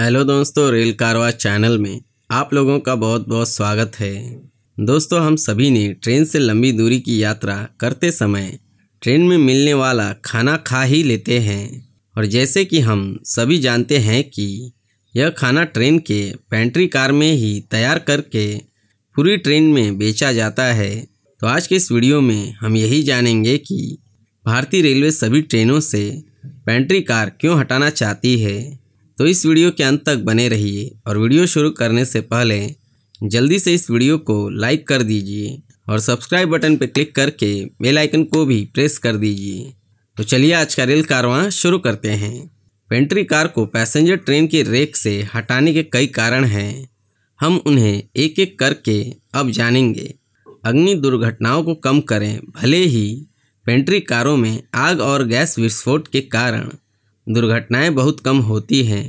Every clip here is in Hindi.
हेलो दोस्तों रेल कारवा चैनल में आप लोगों का बहुत बहुत स्वागत है दोस्तों हम सभी ने ट्रेन से लंबी दूरी की यात्रा करते समय ट्रेन में मिलने वाला खाना खा ही लेते हैं और जैसे कि हम सभी जानते हैं कि यह खाना ट्रेन के पेंट्री कार में ही तैयार करके पूरी ट्रेन में बेचा जाता है तो आज के इस वीडियो में हम यही जानेंगे कि भारतीय रेलवे सभी ट्रेनों से पेंट्री कार क्यों हटाना चाहती है तो इस वीडियो के अंत तक बने रहिए और वीडियो शुरू करने से पहले जल्दी से इस वीडियो को लाइक कर दीजिए और सब्सक्राइब बटन पर क्लिक करके बेल आइकन को भी प्रेस कर दीजिए तो चलिए आज का रेल कारवां शुरू करते हैं पेंट्री कार को पैसेंजर ट्रेन के रेक से हटाने के कई कारण हैं हम उन्हें एक एक करके अब जानेंगे अग्नि दुर्घटनाओं को कम करें भले ही पेंट्री कारों में आग और गैस विस्फोट के कारण दुर्घटनाएं बहुत कम होती हैं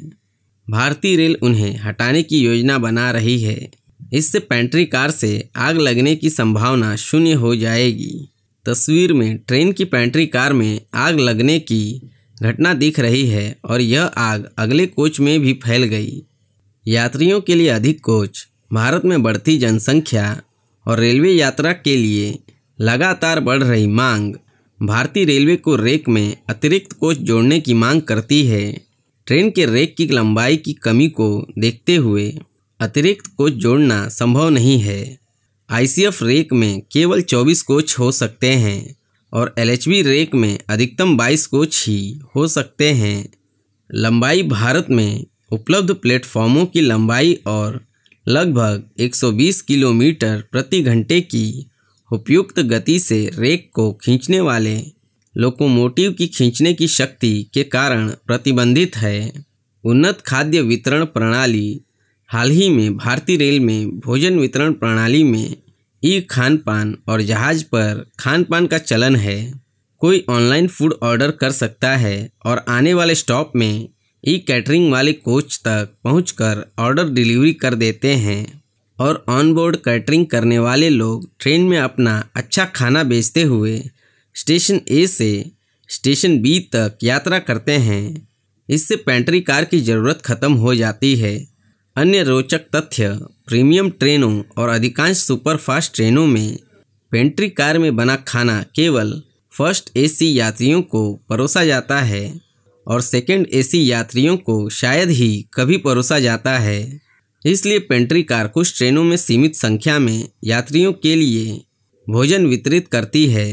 भारतीय रेल उन्हें हटाने की योजना बना रही है इससे पेंट्री कार से आग लगने की संभावना शून्य हो जाएगी तस्वीर में ट्रेन की पेंट्री कार में आग लगने की घटना दिख रही है और यह आग अगले कोच में भी फैल गई यात्रियों के लिए अधिक कोच भारत में बढ़ती जनसंख्या और रेलवे यात्रा के लिए लगातार बढ़ रही मांग भारतीय रेलवे को रेक में अतिरिक्त कोच जोड़ने की मांग करती है ट्रेन के रेक की लंबाई की कमी को देखते हुए अतिरिक्त कोच जोड़ना संभव नहीं है आई रेक में केवल 24 कोच हो सकते हैं और एल रेक में अधिकतम 22 कोच ही हो सकते हैं लंबाई भारत में उपलब्ध प्लेटफॉर्मों की लंबाई और लगभग 120 किलोमीटर प्रति घंटे की उपयुक्त गति से रेक को खींचने वाले लोकोमोटिव की खींचने की शक्ति के कारण प्रतिबंधित है उन्नत खाद्य वितरण प्रणाली हाल ही में भारतीय रेल में भोजन वितरण प्रणाली में ई खान पान और जहाज पर खान पान का चलन है कोई ऑनलाइन फूड ऑर्डर कर सकता है और आने वाले स्टॉप में ई कैटरिंग वाले कोच तक पहुंचकर ऑर्डर डिलीवरी कर देते हैं और ऑनबोर्ड कैटरिंग करने वाले लोग ट्रेन में अपना अच्छा खाना बेचते हुए स्टेशन ए से स्टेशन बी तक यात्रा करते हैं इससे पेंट्री कार की ज़रूरत खत्म हो जाती है अन्य रोचक तथ्य प्रीमियम ट्रेनों और अधिकांश सुपरफास्ट ट्रेनों में पेंट्री कार में बना खाना केवल फर्स्ट एसी यात्रियों को परोसा जाता है और सेकंड एसी यात्रियों को शायद ही कभी परोसा जाता है इसलिए पेंट्री कार कुछ ट्रेनों में सीमित संख्या में यात्रियों के लिए भोजन वितरित करती है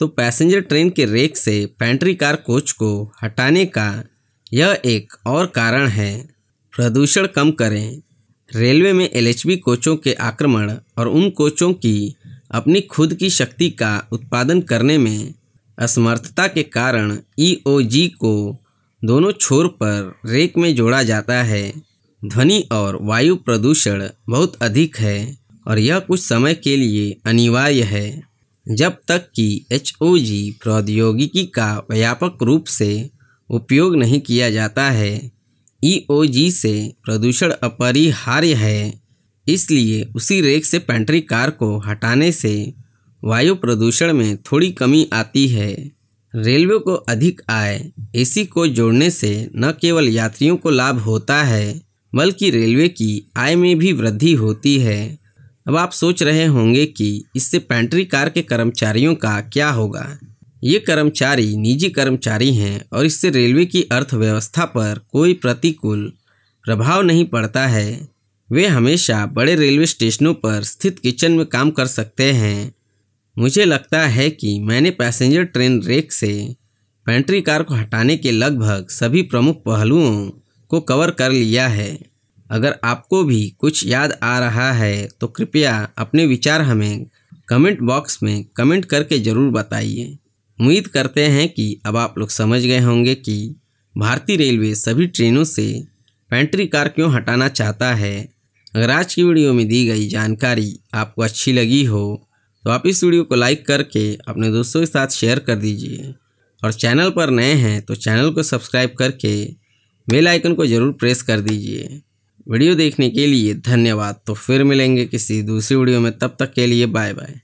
तो पैसेंजर ट्रेन के रेक से पेंट्री कार कोच को हटाने का यह एक और कारण है प्रदूषण कम करें रेलवे में एल कोचों के आक्रमण और उन कोचों की अपनी खुद की शक्ति का उत्पादन करने में असमर्थता के कारण ई को दोनों छोर पर रेक में जोड़ा जाता है ध्वनि और वायु प्रदूषण बहुत अधिक है और यह कुछ समय के लिए अनिवार्य है जब तक कि एच प्रौद्योगिकी का व्यापक रूप से उपयोग नहीं किया जाता है ई से प्रदूषण अपरिहार्य है इसलिए उसी रेक से पेंट्री कार को हटाने से वायु प्रदूषण में थोड़ी कमी आती है रेलवे को अधिक आय एसी को जोड़ने से न केवल यात्रियों को लाभ होता है बल्कि रेलवे की आय में भी वृद्धि होती है अब आप सोच रहे होंगे कि इससे पेंट्री कार के कर्मचारियों का क्या होगा ये कर्मचारी निजी कर्मचारी हैं और इससे रेलवे की अर्थव्यवस्था पर कोई प्रतिकूल प्रभाव नहीं पड़ता है वे हमेशा बड़े रेलवे स्टेशनों पर स्थित किचन में काम कर सकते हैं मुझे लगता है कि मैंने पैसेंजर ट्रेन रेक से पेंट्री कार को हटाने के लगभग सभी प्रमुख पहलुओं को कवर कर लिया है अगर आपको भी कुछ याद आ रहा है तो कृपया अपने विचार हमें कमेंट बॉक्स में कमेंट करके ज़रूर बताइए उम्मीद करते हैं कि अब आप लोग समझ गए होंगे कि भारतीय रेलवे सभी ट्रेनों से पेंट्री कार क्यों हटाना चाहता है अगर आज की वीडियो में दी गई जानकारी आपको अच्छी लगी हो तो आप इस वीडियो को लाइक करके अपने दोस्तों के साथ शेयर कर दीजिए और चैनल पर नए हैं तो चैनल को सब्सक्राइब करके बेल आइकन को ज़रूर प्रेस कर दीजिए वीडियो देखने के लिए धन्यवाद तो फिर मिलेंगे किसी दूसरी वीडियो में तब तक के लिए बाय बाय